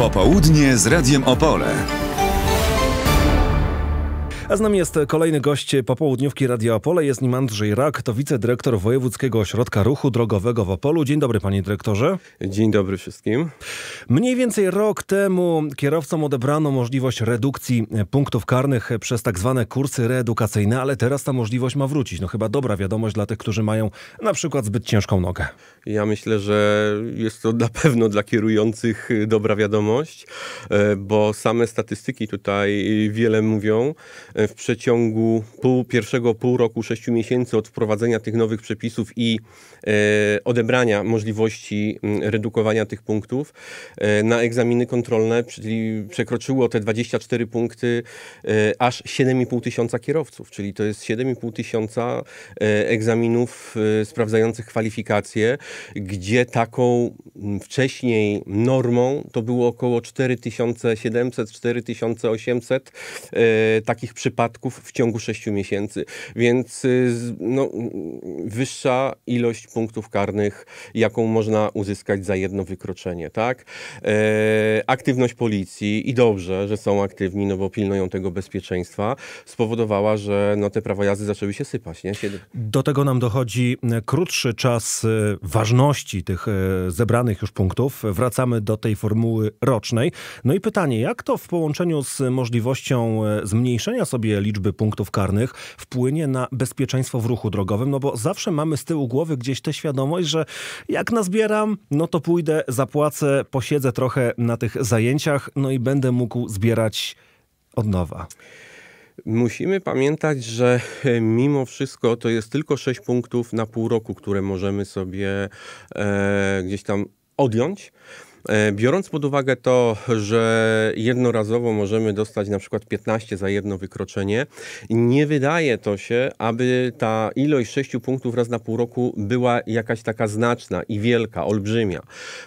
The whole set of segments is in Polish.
Popołudnie z Radiem Opole. A z nami jest kolejny gość popołudniówki Radio Opole. Jest nim Andrzej Rak, to wicedyrektor Wojewódzkiego Ośrodka Ruchu Drogowego w Opolu. Dzień dobry panie dyrektorze. Dzień dobry wszystkim. Mniej więcej rok temu kierowcom odebrano możliwość redukcji punktów karnych przez tak zwane kursy reedukacyjne, ale teraz ta możliwość ma wrócić. No chyba dobra wiadomość dla tych, którzy mają na przykład zbyt ciężką nogę. Ja myślę, że jest to na pewno dla kierujących dobra wiadomość, e, bo same statystyki tutaj wiele mówią. E, w przeciągu pół, pierwszego pół roku, sześciu miesięcy od wprowadzenia tych nowych przepisów i e, odebrania możliwości redukowania tych punktów e, na egzaminy kontrolne, czyli przekroczyło te 24 punkty e, aż 7,5 tysiąca kierowców, czyli to jest 7,5 tysiąca egzaminów sprawdzających kwalifikacje, gdzie taką wcześniej normą to było około 4700, 4800 takich przypadków przypadków w ciągu 6 miesięcy. Więc y, no, wyższa ilość punktów karnych, jaką można uzyskać za jedno wykroczenie, tak? E, aktywność policji i dobrze, że są aktywni, no bo pilnują tego bezpieczeństwa, spowodowała, że no, te prawa jazdy zaczęły się sypać. Nie? Do tego nam dochodzi e, krótszy czas e, ważności tych e, zebranych już punktów. Wracamy do tej formuły rocznej. No i pytanie, jak to w połączeniu z możliwością zmniejszenia sobie sobie liczby punktów karnych wpłynie na bezpieczeństwo w ruchu drogowym, no bo zawsze mamy z tyłu głowy gdzieś tę świadomość, że jak nazbieram, no to pójdę, zapłacę, posiedzę trochę na tych zajęciach, no i będę mógł zbierać od nowa. Musimy pamiętać, że e, mimo wszystko to jest tylko 6 punktów na pół roku, które możemy sobie e, gdzieś tam odjąć. E, biorąc pod uwagę to, że jednorazowo możemy dostać na przykład 15 za jedno wykroczenie, nie wydaje to się, aby ta ilość 6 punktów raz na pół roku była jakaś taka znaczna i wielka, olbrzymia.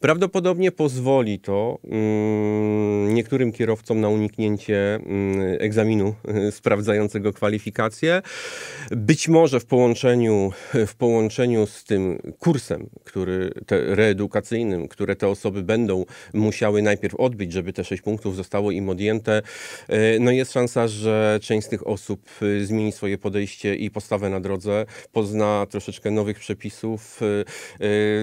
Prawdopodobnie pozwoli to mm, niektórym kierowcom na uniknięcie mm, egzaminu sprawdzającego kwalifikacje. Być może w połączeniu, w połączeniu z tym kursem, który te, reedukacyjnym, które te osoby będą będą musiały najpierw odbyć, żeby te sześć punktów zostało im odjęte, e, no jest szansa, że część z tych osób e, zmieni swoje podejście i postawę na drodze, pozna troszeczkę nowych przepisów, e,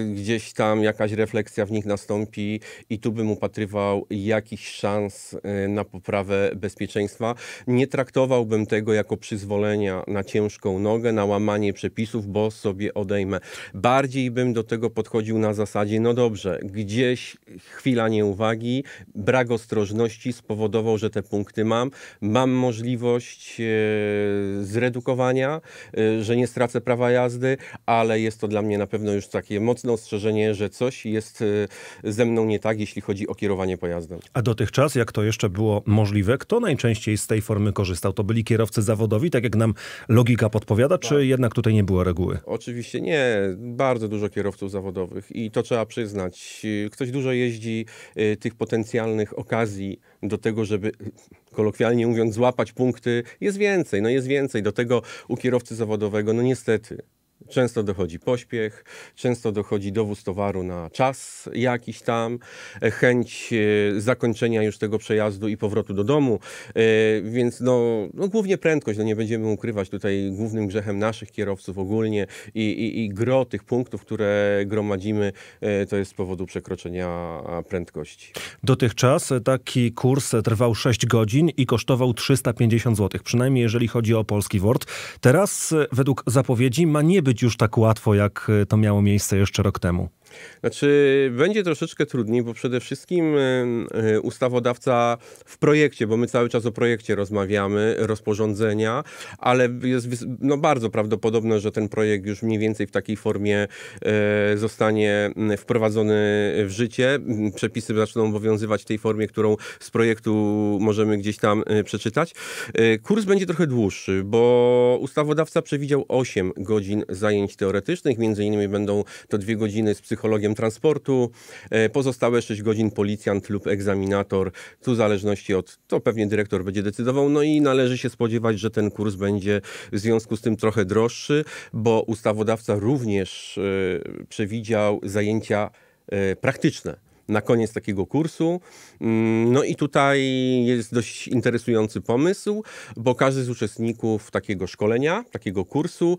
gdzieś tam jakaś refleksja w nich nastąpi i tu bym upatrywał jakichś szans na poprawę bezpieczeństwa. Nie traktowałbym tego jako przyzwolenia na ciężką nogę, na łamanie przepisów, bo sobie odejmę. Bardziej bym do tego podchodził na zasadzie, no dobrze, gdzieś chwila nieuwagi, brak ostrożności spowodował, że te punkty mam. Mam możliwość e, zredukowania, e, że nie stracę prawa jazdy, ale jest to dla mnie na pewno już takie mocne ostrzeżenie, że coś jest e, ze mną nie tak, jeśli chodzi o kierowanie pojazdem. A dotychczas, jak to jeszcze było możliwe, kto najczęściej z tej formy korzystał? To byli kierowcy zawodowi, tak jak nam logika podpowiada, tak. czy jednak tutaj nie było reguły? Oczywiście nie. Bardzo dużo kierowców zawodowych i to trzeba przyznać. Ktoś dużo jeździ y, tych potencjalnych okazji do tego, żeby kolokwialnie mówiąc złapać punkty, jest więcej, no jest więcej. Do tego u kierowcy zawodowego, no niestety, Często dochodzi pośpiech, często dochodzi dowóz towaru na czas jakiś tam, e, chęć e, zakończenia już tego przejazdu i powrotu do domu, e, więc no, no głównie prędkość, no nie będziemy ukrywać tutaj głównym grzechem naszych kierowców ogólnie i, i, i gro tych punktów, które gromadzimy, to jest z powodu przekroczenia prędkości. Dotychczas taki kurs trwał 6 godzin i kosztował 350 zł, przynajmniej jeżeli chodzi o polski WORD. Teraz według zapowiedzi ma nie być już tak łatwo, jak e, to miało miejsce jeszcze rok temu. Znaczy, będzie troszeczkę trudniej, bo przede wszystkim e, e, ustawodawca w projekcie, bo my cały czas o projekcie rozmawiamy, rozporządzenia, ale jest no, bardzo prawdopodobne, że ten projekt już mniej więcej w takiej formie e, zostanie wprowadzony w życie. Przepisy zaczną obowiązywać w tej formie, którą z projektu możemy gdzieś tam przeczytać. Kurs będzie trochę dłuższy, bo ustawodawca przewidział 8 godzin zajęć teoretycznych, między innymi będą to dwie godziny z psychologii psychologiem transportu, e, pozostałe 6 godzin policjant lub egzaminator, tu w zależności od, to pewnie dyrektor będzie decydował, no i należy się spodziewać, że ten kurs będzie w związku z tym trochę droższy, bo ustawodawca również e, przewidział zajęcia e, praktyczne na koniec takiego kursu. Mm, no i tutaj jest dość interesujący pomysł, bo każdy z uczestników takiego szkolenia, takiego kursu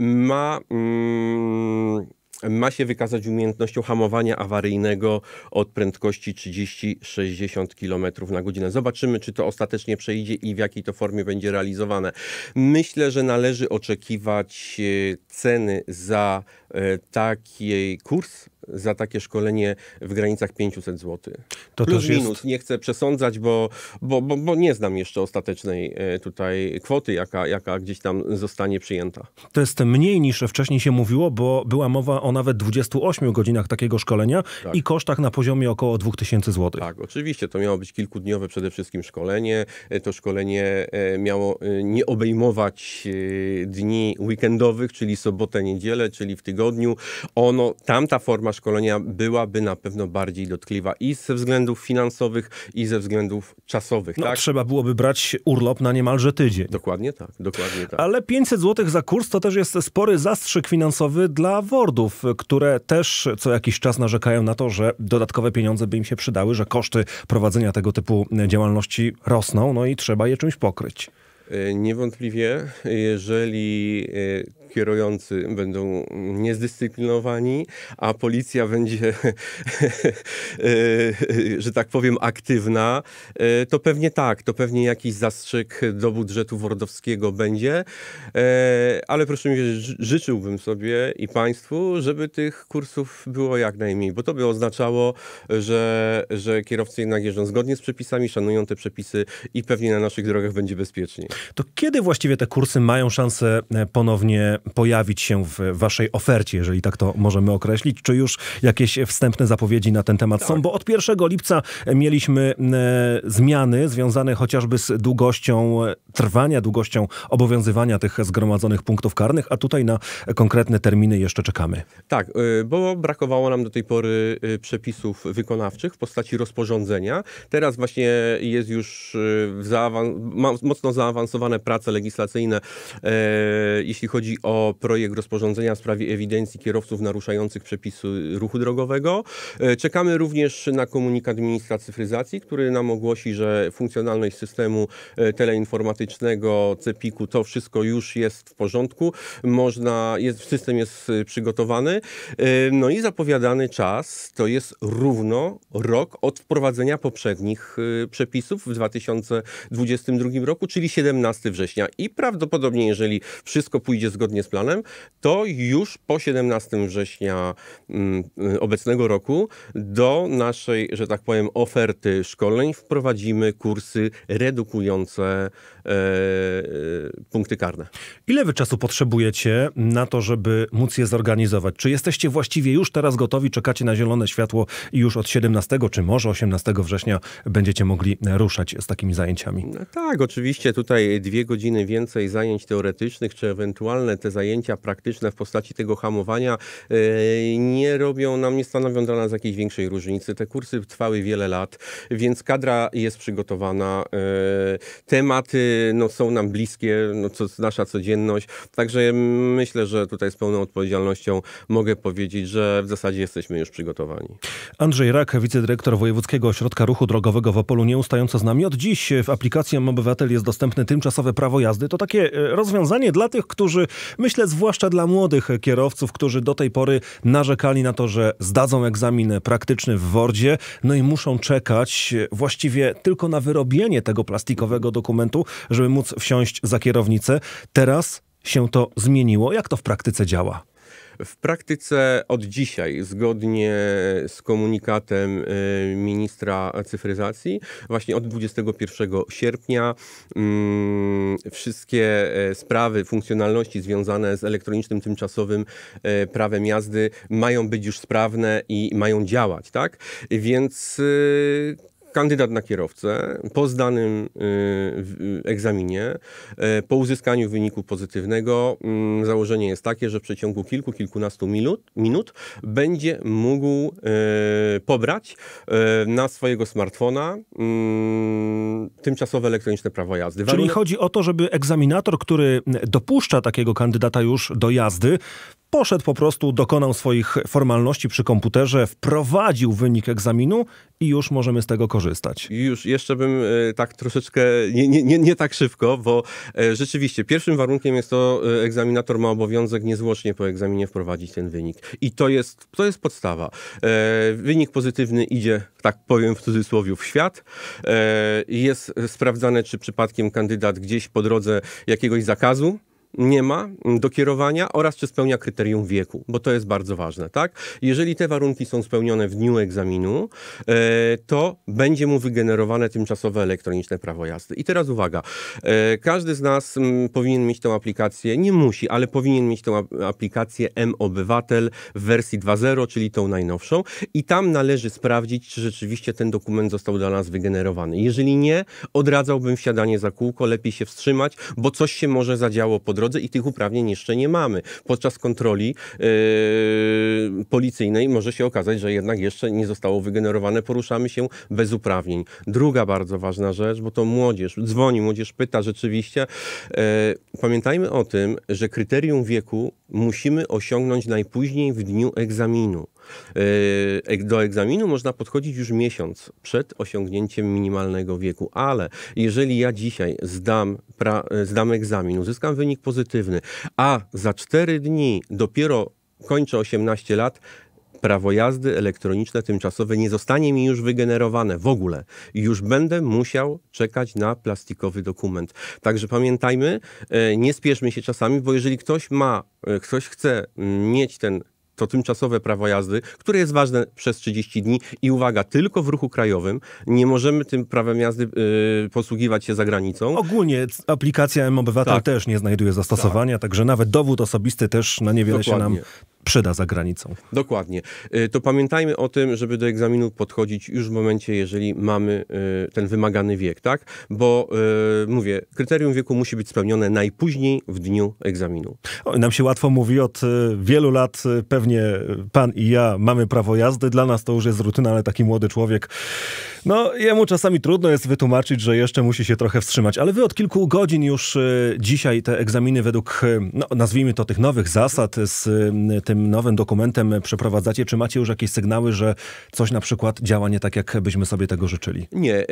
ma. Mm, ma się wykazać umiejętnością hamowania awaryjnego od prędkości 30-60 km na godzinę. Zobaczymy, czy to ostatecznie przejdzie i w jakiej to formie będzie realizowane. Myślę, że należy oczekiwać e, ceny za e, taki kurs za takie szkolenie w granicach 500 zł. To Plus też minus, jest... nie chcę przesądzać, bo, bo, bo, bo, nie znam jeszcze ostatecznej e, tutaj kwoty, jaka, jaka gdzieś tam zostanie przyjęta. To jest mniej niż wcześniej się mówiło, bo była mowa o nawet 28 godzinach takiego szkolenia tak. i kosztach na poziomie około 2000 zł. Tak, oczywiście. To miało być kilkudniowe przede wszystkim szkolenie. E, to szkolenie e, miało nie obejmować dni weekendowych, czyli sobotę, niedzielę, czyli w tygodniu. Ono, tamta forma szkolenia byłaby na pewno bardziej dotkliwa i ze względów finansowych, i ze względów czasowych. No, tak? Trzeba byłoby brać urlop na niemalże tydzień. Dokładnie tak, dokładnie tak. Ale 500 zł za kurs to też jest spory zastrzyk finansowy dla Wordów, które też co jakiś czas narzekają na to, że dodatkowe pieniądze by im się przydały, że koszty prowadzenia tego typu działalności rosną, no i trzeba je czymś pokryć. E, niewątpliwie, jeżeli e, kierujący będą niezdyscyplinowani, a policja będzie, e, że tak powiem, aktywna, to pewnie tak, to pewnie jakiś zastrzyk do budżetu wordowskiego będzie, ale proszę mi wierzyć, życzyłbym sobie i Państwu, żeby tych kursów było jak najmniej, bo to by oznaczało, że, że kierowcy jednak jeżdżą zgodnie z przepisami, szanują te przepisy i pewnie na naszych drogach będzie bezpiecznie. To kiedy właściwie te kursy mają szansę e, ponownie pojawić się w waszej ofercie, jeżeli tak to możemy określić? Czy już jakieś wstępne zapowiedzi na ten temat tak. są? Bo od 1 lipca e, mieliśmy e, zmiany związane chociażby z długością trwania, długością obowiązywania tych zgromadzonych punktów karnych, a tutaj na konkretne terminy jeszcze czekamy. Tak, bo brakowało nam do tej pory przepisów wykonawczych w postaci rozporządzenia. Teraz właśnie jest już zaawan mocno zaawansowane zaawansowane prace legislacyjne, e, jeśli chodzi o projekt rozporządzenia w sprawie ewidencji kierowców naruszających przepisy ruchu drogowego. E, czekamy również na komunikat ministra cyfryzacji, który nam ogłosi, że funkcjonalność systemu e, teleinformatycznego CEPIK-u to wszystko już jest w porządku. Można, jest, system jest przygotowany. No i zapowiadany czas to jest równo rok od wprowadzenia poprzednich przepisów w 2022 roku, czyli 17 17 września i prawdopodobnie, jeżeli wszystko pójdzie zgodnie z planem, to już po 17 września mm, y, obecnego roku do naszej, że tak powiem, oferty szkoleń wprowadzimy kursy redukujące E, e, punkty karne. Ile wy czasu potrzebujecie na to, żeby móc je zorganizować? Czy jesteście właściwie już teraz gotowi, czekacie na zielone światło i już od 17 czy może 18 września będziecie mogli ruszać z takimi zajęciami? No tak, oczywiście tutaj dwie godziny więcej zajęć teoretycznych, czy ewentualne te zajęcia praktyczne w postaci tego hamowania e, nie robią nam, nie stanowią dla nas jakiejś większej różnicy. Te kursy trwały wiele lat, więc kadra jest przygotowana. Tematy Y, no, są nam bliskie, no, co nasza codzienność. Także myślę, że tutaj z pełną odpowiedzialnością mogę powiedzieć, że w zasadzie jesteśmy już przygotowani. Andrzej Rak, wicedyrektor Wojewódzkiego Ośrodka Ruchu Drogowego w Opolu, nieustająco z nami. Od dziś w aplikacji Obywatel jest dostępne tymczasowe prawo jazdy. To takie e, rozwiązanie dla tych, którzy, myślę, zwłaszcza dla młodych kierowców, którzy do tej pory narzekali na to, że zdadzą egzamin praktyczny w Wordzie, no i muszą czekać właściwie tylko na wyrobienie tego plastikowego dokumentu, żeby móc wsiąść za kierownicę. Teraz się to zmieniło. Jak to w praktyce działa? W praktyce od dzisiaj, zgodnie z komunikatem y, ministra cyfryzacji, właśnie od 21 sierpnia mm, wszystkie e, sprawy, funkcjonalności związane z elektronicznym tymczasowym e, prawem jazdy mają być już sprawne i mają działać, tak? Więc y, kandydat na kierowcę po zdanym y, y, egzaminie, y, po uzyskaniu wyniku pozytywnego, mm, założenie jest takie, że w przeciągu kilku, kilkunastu minut, minut będzie mógł pobrać na swojego smartfona mm, tymczasowe elektroniczne prawo jazdy. Czyli chodzi o to, żeby egzaminator, który dopuszcza takiego kandydata już do jazdy, poszedł po prostu, dokonał swoich formalności przy komputerze, wprowadził wynik egzaminu i już możemy z tego korzystać już jeszcze bym e, tak troszeczkę, nie, nie, nie, nie tak szybko, bo e, rzeczywiście pierwszym warunkiem jest to, e, egzaminator ma obowiązek niezwłocznie po egzaminie wprowadzić ten wynik. I to jest, to jest podstawa. Wynik pozytywny idzie, tak powiem w cudzysłowie, w świat. Jest sprawdzane, czy przypadkiem kandydat gdzieś po drodze jakiegoś zakazu nie ma mm, do kierowania oraz czy spełnia kryterium wieku, bo to jest bardzo ważne, tak? Jeżeli te warunki są spełnione w dniu egzaminu, e, to będzie mu wygenerowane tymczasowe elektroniczne prawo jazdy. I teraz uwaga, e, każdy z nas mm, powinien mieć tę aplikację, nie musi, ale powinien mieć tę aplikację M-Obywatel w wersji 2.0, czyli tą najnowszą i tam należy sprawdzić, czy rzeczywiście ten dokument został dla nas wygenerowany. Jeżeli nie, odradzałbym wsiadanie za kółko, lepiej się wstrzymać, bo coś się może zadziało pod drodze i tych uprawnień jeszcze nie mamy. Podczas kontroli yy, policyjnej może się okazać, że jednak jeszcze nie zostało wygenerowane, poruszamy się bez uprawnień. Druga bardzo ważna rzecz, bo to młodzież, dzwoni młodzież, pyta rzeczywiście. Yy, pamiętajmy o tym, że kryterium wieku musimy osiągnąć najpóźniej w dniu egzaminu. Yy, do egzaminu można podchodzić już miesiąc przed osiągnięciem minimalnego wieku, ale jeżeli ja dzisiaj zdam, pra, zdam egzamin, uzyskam wynik pozytywny, a za 4 dni dopiero kończę 18 lat, prawo jazdy elektroniczne tymczasowe nie zostanie mi już wygenerowane w ogóle. Już będę musiał czekać na plastikowy dokument. Także pamiętajmy, e, nie spieszmy się czasami, bo jeżeli ktoś ma, e, ktoś chce mm, mieć ten to tymczasowe prawo jazdy, które jest ważne przez 30 dni i uwaga, tylko w ruchu krajowym. Nie możemy tym prawem jazdy y, posługiwać się za granicą. Ogólnie aplikacja M-Obywatel tak. też nie znajduje zastosowania, tak. także nawet dowód osobisty też na niewiele Dokładnie. się nam przyda za granicą. Dokładnie. Y, to pamiętajmy o tym, żeby do egzaminu podchodzić już w momencie, jeżeli mamy y, ten wymagany wiek, tak? Bo y, mówię, kryterium wieku musi być spełnione najpóźniej w dniu egzaminu. O, nam się łatwo mówi, od wielu lat pewnie pan i ja mamy prawo jazdy, dla nas to już jest rutyna, ale taki młody człowiek, no jemu czasami trudno jest wytłumaczyć, że jeszcze musi się trochę wstrzymać, ale wy od kilku godzin już dzisiaj te egzaminy według, no, nazwijmy to tych nowych zasad z tym tym nowym dokumentem przeprowadzacie? Czy macie już jakieś sygnały, że coś na przykład działa nie tak, jak byśmy sobie tego życzyli? Nie. E,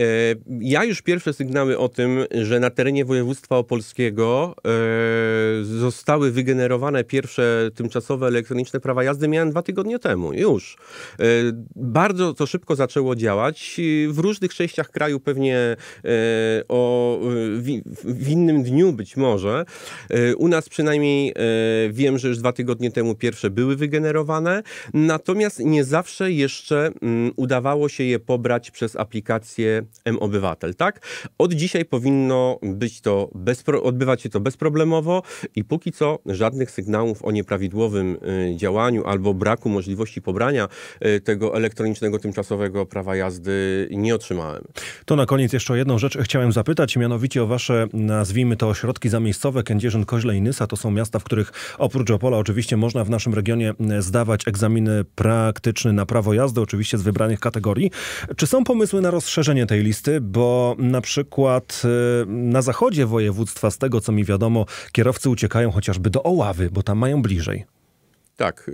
ja już pierwsze sygnały o tym, że na terenie województwa opolskiego e, zostały wygenerowane pierwsze tymczasowe elektroniczne prawa jazdy miałem dwa tygodnie temu. Już. E, bardzo to szybko zaczęło działać. W różnych częściach kraju pewnie o, w, innym dniu być może. u nas przynajmniej wiem, że już dwa tygodnie temu pierwsze były wygenerowane, natomiast nie zawsze jeszcze mm, udawało się je pobrać przez aplikację M-Obywatel, tak? Od dzisiaj powinno być to odbywać się to bezproblemowo i póki co żadnych sygnałów o nieprawidłowym y, działaniu albo braku możliwości pobrania y, tego elektronicznego tymczasowego prawa jazdy nie otrzymałem. To na koniec jeszcze o jedną rzecz chciałem zapytać, mianowicie o wasze, nazwijmy to, ośrodki zamiejscowe Kędzierzyn, Koźle i Nysa. To są miasta, w których oprócz Opola oczywiście można w naszym regionie zdawać egzaminy praktyczne na prawo jazdy, oczywiście z wybranych kategorii. Czy są pomysły na rozszerzenie tej listy? Bo na przykład y, na zachodzie województwa, z tego co mi wiadomo, kierowcy uciekają chociażby do Oławy, bo tam mają bliżej. Tak,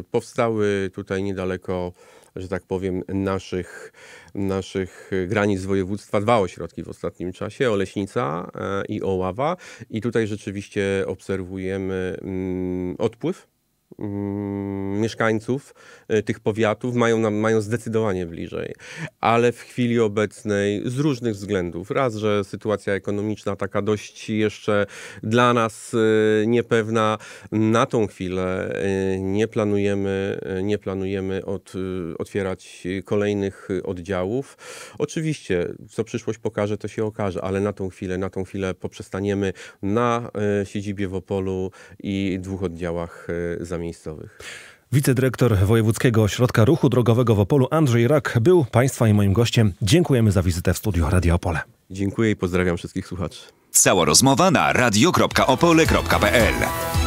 y, powstały tutaj niedaleko że tak powiem, naszych, naszych granic województwa. Dwa ośrodki w ostatnim czasie, Oleśnica y, i Oława. I tutaj rzeczywiście obserwujemy mm, odpływ Mm, mieszkańców e, tych powiatów mają, mają zdecydowanie bliżej. Ale w chwili obecnej z różnych względów. Raz, że sytuacja ekonomiczna taka dość jeszcze dla nas e, niepewna. Na tą chwilę e, nie planujemy, nie planujemy od, otwierać kolejnych oddziałów. Oczywiście, co przyszłość pokaże, to się okaże, ale na tą chwilę, na tą chwilę poprzestaniemy na siedzibie w Opolu i dwóch oddziałach za miejscowych. Wicedyrektor Wojewódzkiego Ośrodka Ruchu Drogowego w Opolu Andrzej Rak był Państwa i moim gościem. Dziękujemy za wizytę w studiu Radio Opole. Dziękuję i pozdrawiam wszystkich słuchaczy. Cała rozmowa na radio.opole.pl